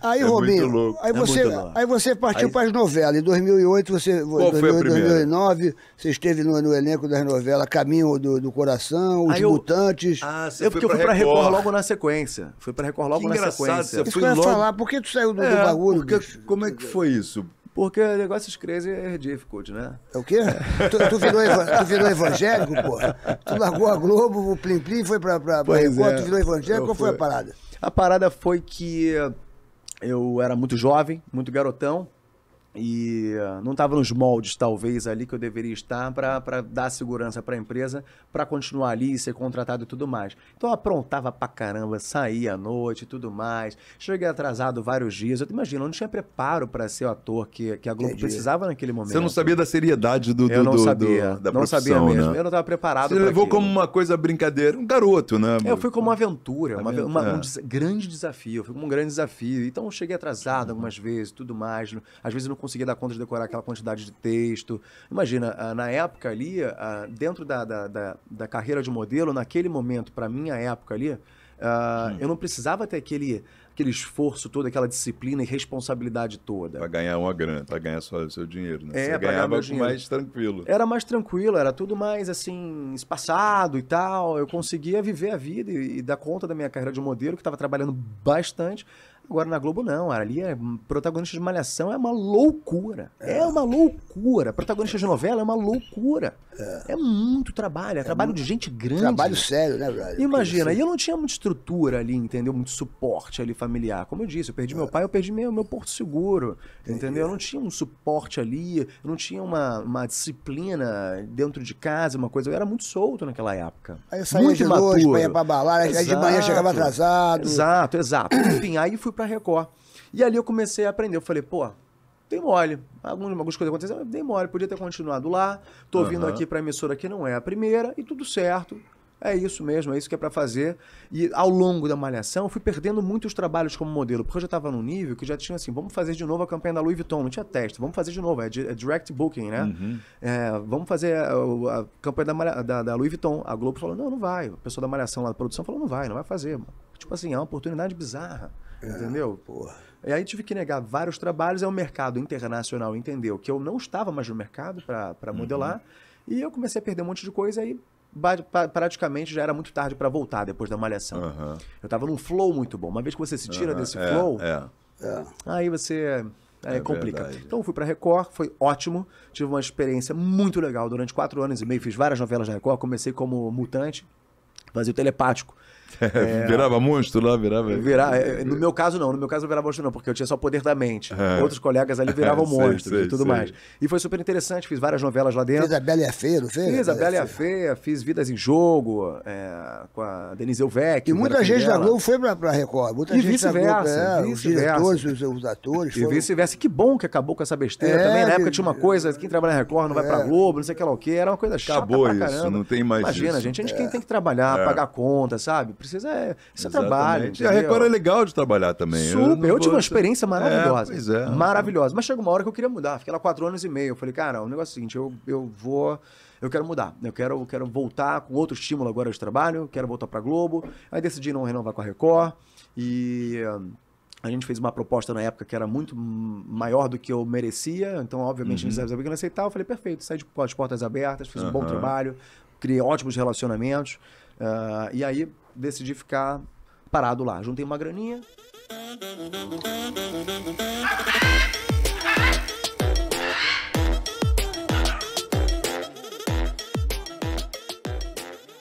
Aí, é Robinho, aí, é você, aí você partiu aí... para as novelas. Em 2008, você, Qual 2008, foi a primeira? 2009, você esteve no, no elenco das novelas Caminho do, do Coração, Os aí Mutantes. Eu... Ah, você eu, porque eu fui para Record. Record logo na sequência. Fui para Record logo que na sequência. Você isso foi que eu ia logo... falar, por que tu saiu do, é, do bagulho? Porque, como é que foi isso? Porque negócios negócio de crazy é difficult, né? É o quê? tu, tu, virou, tu virou evangélico, porra? Tu largou a Globo, o Plim Plim foi para. pra, Record, é. tu virou evangélico, eu qual foi a parada? A parada foi que eu era muito jovem, muito garotão, e eh, não estava nos moldes, talvez, ali que eu deveria estar para dar segurança para a empresa, para continuar ali e ser contratado e tudo mais. Então eu aprontava para caramba, saía à noite e tudo mais. Cheguei atrasado vários dias. Eu imagino, eu não tinha preparo para ser o ator que, que a Globo Entendi. precisava naquele momento. Você não sabia da seriedade do, do, eu não sabia, do, do da não sabia mesmo. Né? Eu não estava preparado Você levou aquilo. como uma coisa brincadeira, um garoto, né? É, eu fui como uma aventura, uma, uma, é. um des grande desafio. fui como um grande desafio. Então eu cheguei atrasado algumas vezes, tudo mais. Às vezes não conseguia dar conta de decorar aquela quantidade de texto. Imagina, ah, na época ali, ah, dentro da, da, da, da carreira de modelo, naquele momento, para minha época ali, Uh, eu não precisava ter aquele, aquele esforço todo, aquela disciplina e responsabilidade toda. Para ganhar uma grana, para ganhar só o seu dinheiro, né? É, Você ganhava dinheiro. mais tranquilo. Era mais tranquilo, era tudo mais assim, espaçado e tal. Eu conseguia viver a vida e, e dar conta da minha carreira de modelo, que estava trabalhando bastante. Agora na Globo não, ali é protagonista de malhação é uma loucura. É, é uma loucura. Protagonista de novela é uma loucura. É, é muito trabalho, é, é trabalho muito... de gente grande. Trabalho sério, né, velho? Imagina, e eu não tinha muita estrutura ali, entendeu? Muito suporte ali familiar. Como eu disse, eu perdi meu é. pai, eu perdi meu, meu porto seguro, entendeu? Eu não tinha um suporte ali, eu não tinha uma, uma disciplina dentro de casa, uma coisa. Eu era muito solto naquela época. Aí eu saía muito de noite, pra balar, pra exato, de manhã chegava atrasado. Exato, exato. Enfim, aí fui pra Record. E ali eu comecei a aprender. Eu falei, pô, tem mole. Algumas, algumas coisas aconteceram, dei mole. Podia ter continuado lá. Tô uhum. vindo aqui pra emissora que não é a primeira e tudo certo. É isso mesmo, é isso que é para fazer. E ao longo da malhação, eu fui perdendo muitos trabalhos como modelo, porque eu já estava num nível que já tinha assim, vamos fazer de novo a campanha da Louis Vuitton, não tinha teste, vamos fazer de novo, é, é direct booking, né? Uhum. É, vamos fazer a, é, a campanha da, da, da, Louis Vuitton. A Globo falou, não, não vai. O pessoal da malhação lá da produção falou, não vai, não vai fazer. Tipo assim, é uma oportunidade bizarra, é, entendeu? Porra. E aí tive que negar vários trabalhos, É o mercado internacional entendeu que eu não estava mais no mercado para uhum. modelar, uhum. e eu comecei a perder um monte de coisa, aí praticamente já era muito tarde para voltar depois da malhação. Uhum. Eu tava num flow muito bom. Uma vez que você se tira uhum. desse é, flow, é. é. aí você é, é, complica. Verdade. Então fui para Record, foi ótimo, tive uma experiência muito legal durante quatro anos e meio, fiz várias novelas da Record, comecei como mutante, fazia o telepático. É, virava monstro lá, virava. É, no meu caso, não. No meu caso, não virava monstro, não, porque eu tinha só o poder da mente. É. Outros colegas ali viravam monstros e tudo sei. mais. E foi super interessante, fiz várias novelas lá dentro. Fiz a Bela e a Feia, não fez? Fiz a Bela e a Feia, fiz Vidas em Jogo, é, com a Denise Elvec. E muita gente da Globo foi pra, pra Record. Muita e é, vice-versa. os diretores, os, atores. E foram... vice-versa. Que bom que acabou com essa besteira é, também. Na época tinha uma coisa, quem trabalha na Record não vai pra Globo, não sei o que lá o que. Era uma coisa acabou chata. Acabou isso, não tem mais Imagina, isso. gente. A gente tem que trabalhar, pagar conta, sabe? precisa. É, é trabalho. A Record é legal de trabalhar também. Super. Eu, eu tive uma experiência é, maravilhosa. É, é. Maravilhosa. Mas chegou uma hora que eu queria mudar. Fiquei lá quatro anos e meio. Eu falei, cara, o negócio é o seguinte: eu, eu vou. Eu quero mudar. Eu quero, quero voltar com outro estímulo agora de trabalho. Quero voltar pra Globo. Aí decidi não renovar com a Record. E. A gente fez uma proposta na época que era muito maior do que eu merecia, então, obviamente, uhum. eles não aceitar. Eu falei, perfeito, saí de, com as portas abertas, fiz uhum. um bom trabalho, criei ótimos relacionamentos. Uh, e aí decidi ficar parado lá. Juntei uma graninha.